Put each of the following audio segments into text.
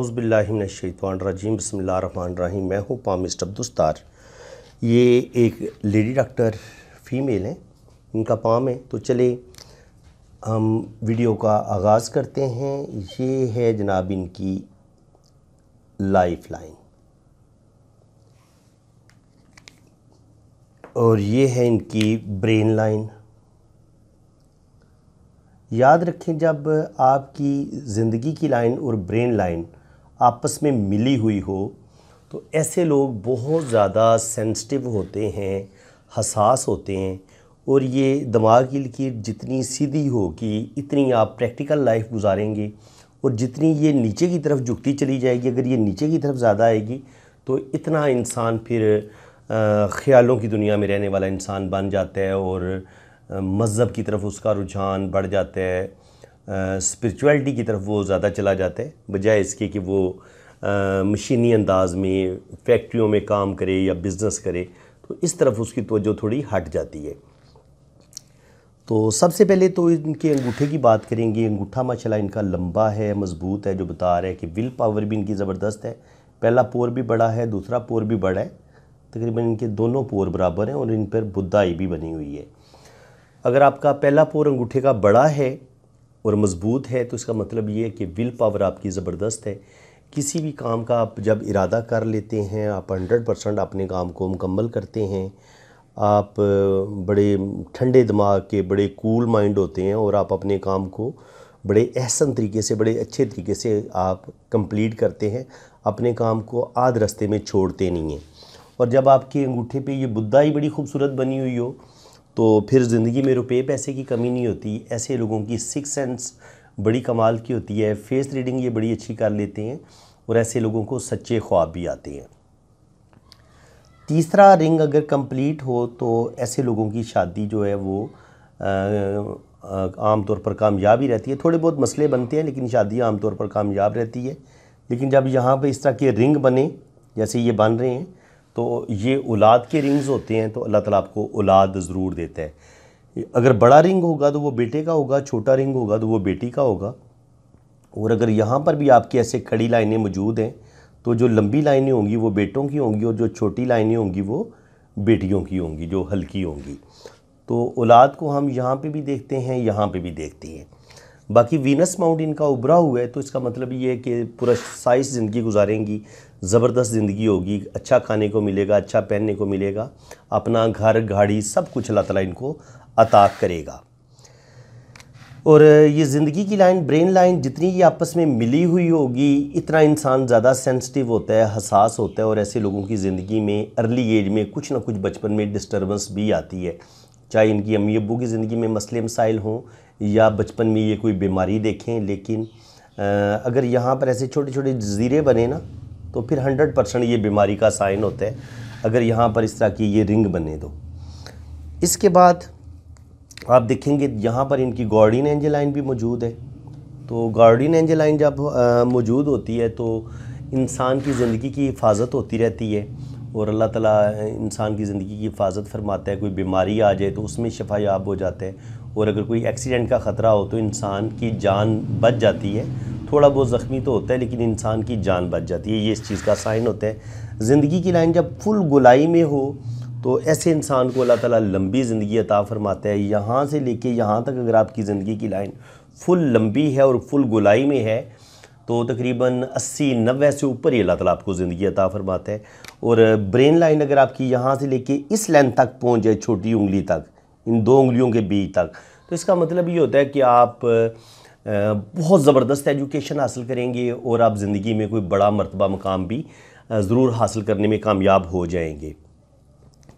हौज़बिल्लिनशैतवानरजीम बसमीम मैं हूँ पामिस्ट अब्दुस्तार ये एक लेडी डॉक्टर फीमेल हैं इनका पाम है तो चले हम वीडियो का आगाज़ करते हैं ये है जनाब इनकी लाइफ लाइन और ये है इनकी ब्रेन लाइन याद रखें जब आपकी ज़िंदगी की लाइन और ब्रेन लाइन आपस में मिली हुई हो तो ऐसे लोग बहुत ज़्यादा सेंसिटिव होते हैं हसास होते हैं और ये दिमाग की लकीर जितनी सीधी होगी इतनी आप प्रैक्टिकल लाइफ गुजारेंगे और जितनी ये नीचे की तरफ झुकती चली जाएगी अगर ये नीचे की तरफ ज़्यादा आएगी तो इतना इंसान फिर ख़्यालों की दुनिया में रहने वाला इंसान बन जाता है और मज़हब की तरफ उसका रुझान बढ़ जाता है स्पिरिचुअलिटी की तरफ वो ज़्यादा चला जाता है बजाय इसके कि वो मशीनी अंदाज में फैक्ट्रियों में काम करे या बिज़नेस करे तो इस तरफ उसकी तोजो थोड़ी हट जाती है तो सबसे पहले तो इनके अंगूठे की बात करेंगे अंगूठा माशाल्लाह इनका लंबा है मज़बूत है जो बता रहा है कि विल पावर भी इनकी ज़बरदस्त है पहला पोर भी बड़ा है दूसरा पोर भी बड़ा है तकरीबन इनके दोनों पोर बराबर हैं और इन पर बुद्धाई भी बनी हुई है अगर आपका पहला पोर अंगूठे का बड़ा है और मज़बूत है तो इसका मतलब ये है कि विल पावर आपकी ज़बरदस्त है किसी भी काम का आप जब इरादा कर लेते हैं आप हंड्रेड परसेंट अपने काम को मुकम्मल करते हैं आप बड़े ठंडे दिमाग के बड़े कूल माइंड होते हैं और आप अपने काम को बड़े एहसन तरीके से बड़े अच्छे तरीके से आप कंप्लीट करते हैं अपने काम को आध रस्ते में छोड़ते नहीं हैं और जब आपके अंगूठे पे ये बुद्धा ही बड़ी खूबसूरत बनी हुई हो तो फिर ज़िंदगी में रुपये पैसे की कमी नहीं होती ऐसे लोगों की सिक्स सेंस बड़ी कमाल की होती है फेस रीडिंग ये बड़ी अच्छी कर लेते हैं और ऐसे लोगों को सच्चे ख्वाब भी आते हैं तीसरा रिंग अगर कंप्लीट हो तो ऐसे लोगों की शादी जो है वो आमतौर पर कामयाब ही रहती है थोड़े बहुत मसले बनते हैं लेकिन शादी आमतौर पर कामयाब रहती है लेकिन जब यहाँ पर इस तरह के रिंग बने जैसे ये बन रहे हैं तो ये औलाद के रिंग्स होते हैं तो अल्लाह ताला आपको औलाद ज़रूर देता है अगर बड़ा रिंग होगा तो वो बेटे का होगा छोटा रिंग होगा तो वो बेटी का होगा और अगर यहाँ पर भी आपकी ऐसे खड़ी लाइनें मौजूद हैं तो जो लंबी लाइनें होंगी वो बेटों की होंगी और जो छोटी लाइनें होंगी वो बेटियों की होंगी जो हल्की होंगी तो औलाद को हम यहाँ पे भी देखते हैं यहाँ पे भी देखते हैं बाकी वीनस माउंट इनका उभरा हुआ है तो इसका मतलब ये है कि पुरसाइश ज़िंदगी गुजारेंगी ज़बरदस्त ज़िंदगी होगी अच्छा खाने को मिलेगा अच्छा पहनने को मिलेगा अपना घर गाड़ी सब कुछ अल्लाह तला इनको अता करेगा और ये ज़िंदगी की लाइन ब्रेन लाइन जितनी ये आपस में मिली हुई होगी इतना इंसान ज़्यादा सेंसिटिव होता है हसास होता है और ऐसे लोगों की ज़िंदगी में अर्ली एज में कुछ ना कुछ बचपन में डिस्टर्बेंस भी आती है चाहे इनकी अम्मी अबू की ज़िंदगी में मसले मसाइल हों या बचपन में ये कोई बीमारी देखें लेकिन अगर यहाँ पर ऐसे छोटे छोटे जजीरे बने ना तो फिर हंड्रेड परसेंट ये बीमारी का साइन होता है अगर यहाँ पर इस तरह की ये रिंग बने दो तो। इसके बाद आप देखेंगे यहाँ पर इनकी गार्डियन एंजेलाइन भी मौजूद है तो गार्डियन एंजेलाइन जब मौजूद होती है तो इंसान की ज़िंदगी की हिफाजत होती रहती है और अल्लाह ताला इंसान की ज़िंदगी की हिफाजत फरमाता है कोई बीमारी आ जाए तो उसमें शफा याब हो जाते हैं और अगर कोई एक्सीडेंट का ख़तरा हो तो इंसान की जान बच जाती है थोड़ा बहुत ज़ख्मी तो होता है लेकिन इंसान की जान बच जाती है ये इस चीज़ का साइन होता है ज़िंदगी की लाइन जब फुल गुलाई में हो तो ऐसे इंसान को अल्लाह ताला लंबी ज़िंदगी अता फरमाता है यहाँ से लेके यहाँ तक अगर आपकी ज़िंदगी की लाइन फुल लंबी है और फुल गुलाई में है तो तकरीबन 80 नब्बे से ऊपर ही अल्लाह ताला आपको ज़िंदगी अता फरमाता है और ब्रेन लाइन अगर आपकी यहाँ से लेके इस लेंथ तक पहुँच जाए छोटी उंगली तक इन दो उंगलियों के बीच तक तो इसका मतलब ये होता है कि आप बहुत ज़बरदस्त एजुकेशन हासिल करेंगे और आप ज़िंदगी में कोई बड़ा मरतबा मकाम भी ज़रूर हासिल करने में कामयाब हो जाएंगे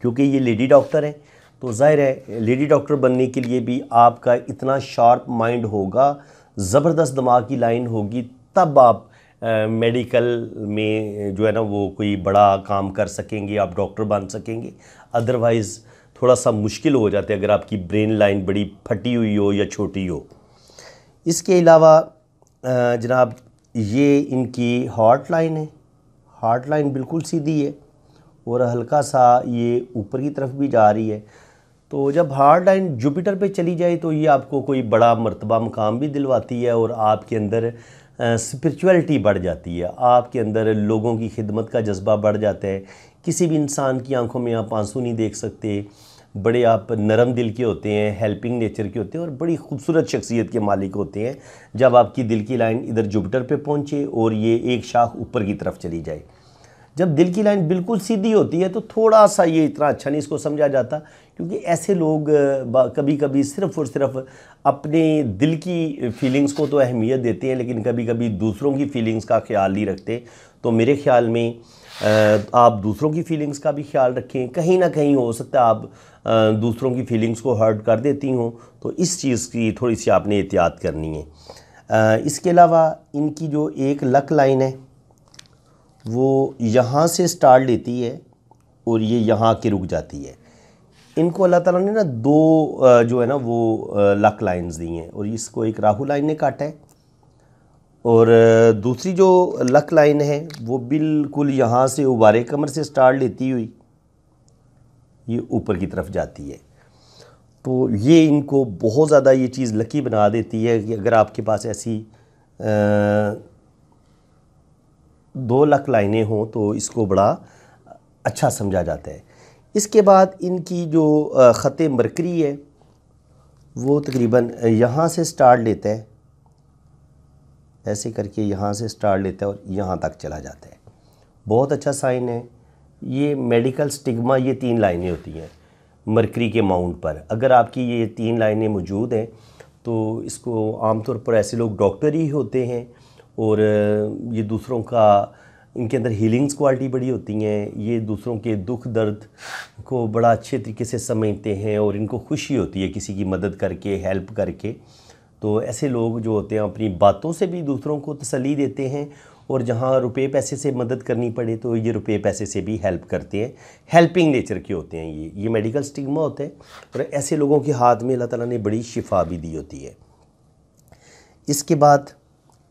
क्योंकि ये लेडी डॉक्टर हैं तो ज़ाहिर है लेडी डॉक्टर बनने के लिए भी आपका इतना शार्प माइंड होगा ज़बरदस्त दिमाग की लाइन होगी तब आप मेडिकल में जो है ना वो कोई बड़ा काम कर सकेंगे आप डॉक्टर बन सकेंगे अदरवाइज़ थोड़ा सा मुश्किल हो जाता है अगर आपकी ब्रेन लाइन बड़ी फटी हुई हो या छोटी हो इसके अलावा जनाब ये इनकी हॉट लाइन है हार्ट लाइन बिल्कुल सीधी है और हल्का सा ये ऊपर की तरफ भी जा रही है तो जब हार्ड लाइन जुपिटर पे चली जाए तो ये आपको कोई बड़ा मरतबा मकाम भी दिलवाती है और आपके अंदर स्पिरिचुअलिटी बढ़ जाती है आपके अंदर लोगों की खिदमत का जज्बा बढ़ जाता है किसी भी इंसान की आंखों में आप आंसू नहीं देख सकते बड़े आप नरम दिल के होते हैं हेल्पिंग नेचर के होते हैं और बड़ी खूबसूरत शख्सियत के मालिक होते हैं जब आपकी दिल की लाइन इधर जुपिटर पे पहुँचे और ये एक शाख ऊपर की तरफ चली जाए जब दिल की लाइन बिल्कुल सीधी होती है तो थोड़ा सा ये इतना अच्छा नहीं इसको समझा जाता क्योंकि ऐसे लोग कभी कभी सिर्फ और सिर्फ अपने दिल की फीलिंग्स को तो अहमियत देते हैं लेकिन कभी कभी दूसरों की फीलिंग्स का ख्याल नहीं रखते तो मेरे ख्याल में आप दूसरों की फीलिंग्स का भी ख्याल रखें कहीं ना कहीं हो सकता है आप दूसरों की फीलिंग्स को हर्ट कर देती हों तो इस चीज़ की थोड़ी सी आपने एहतियात करनी है इसके अलावा इनकी जो एक लक लाइन है वो यहाँ से स्टार्ट लेती है और ये यहाँ के रुक जाती है इनको अल्लाह ताला ने ना दो जो है ना वो लक लाइंस दी हैं और इसको एक राहु लाइन ने काटा है और दूसरी जो लक लाइन है वो बिल्कुल यहाँ से उबारे कमर से स्टार्ट लेती हुई ये ऊपर की तरफ जाती है तो ये इनको बहुत ज़्यादा ये चीज़ लकी बना देती है कि अगर आपके पास ऐसी आ, दो लाख लाइनें हों तो इसको बड़ा अच्छा समझा जाता है इसके बाद इनकी जो ख़त मरकरी है वो तकरीबन यहाँ से स्टार्ट लेता है ऐसे करके यहाँ से स्टार्ट लेता है और यहाँ तक चला जाता है बहुत अच्छा साइन है ये मेडिकल स्टिग्मा ये तीन लाइनें होती हैं मरकरी के माउंट पर अगर आपकी ये तीन लाइनें मौजूद हैं तो इसको आमतौर पर ऐसे लोग डॉक्टर ही होते हैं और ये दूसरों का इनके अंदर हीलिंग्स क्वालिटी बड़ी होती हैं ये दूसरों के दुख दर्द को बड़ा अच्छे तरीके से समझते हैं और इनको खुशी होती है किसी की मदद करके हेल्प करके तो ऐसे लोग जो होते हैं अपनी बातों से भी दूसरों को तसली देते हैं और जहाँ रुपए पैसे से मदद करनी पड़े तो ये रुपए पैसे से भी हेल्प करते हैं हेल्पिंग नेचर के होते हैं ये ये मेडिकल स्टिग्मा होते हैं और ऐसे लोगों के हाथ में अल्लाह ताला ने बड़ी शिफा भी दी होती है इसके बाद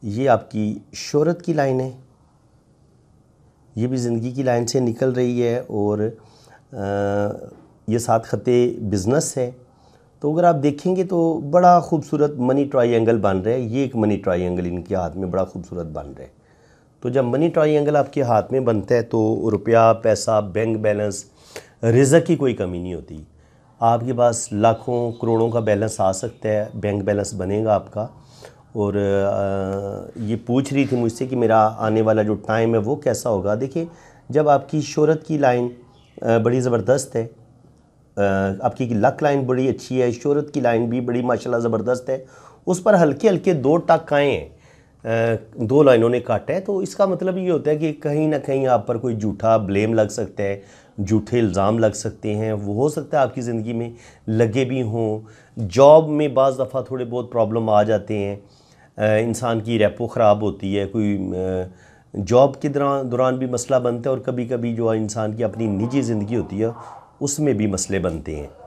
ये आपकी शहरत की लाइन है ये भी ज़िंदगी की लाइन से निकल रही है और ये सात ख़ते बिज़नेस है तो अगर आप देखेंगे तो बड़ा खूबसूरत मनी ट्रायंगल बन रहा है ये एक मनी ट्रायंगल इनके हाथ में बड़ा खूबसूरत बन रहा है तो जब मनी ट्रायंगल आपके हाथ में बनता है तो रुपया पैसा बैंक बैलेंस रिजक की कोई कमी नहीं होती आपके पास लाखों करोड़ों का बैलेंस आ सकता है बैंक बैलेंस बनेगा आपका और ये पूछ रही थी मुझसे कि मेरा आने वाला जो टाइम है वो कैसा होगा देखिए जब आपकी शोहरत की लाइन बड़ी ज़बरदस्त है आपकी लक लाइन बड़ी अच्छी है शोहरत की लाइन भी बड़ी माशाल्लाह ज़बरदस्त है उस पर हल्के हल्के दो टक आए हैं दो लाइनों ने काटा है तो इसका मतलब ये होता है कि कहीं ना कहीं आप पर कोई झूठा ब्लेम लग सकता है झूठे इल्ज़ाम लग सकते हैं वो हो सकता है आपकी ज़िंदगी में लगे भी हों जॉब में बज़ दफ़ा थोड़े बहुत प्रॉब्लम आ जाते हैं इंसान की रेपो ख़राब होती है कोई जॉब के दौरान दौरान भी मसला बनता है और कभी कभी जो इंसान की अपनी निजी ज़िंदगी होती है उसमें भी मसले बनते हैं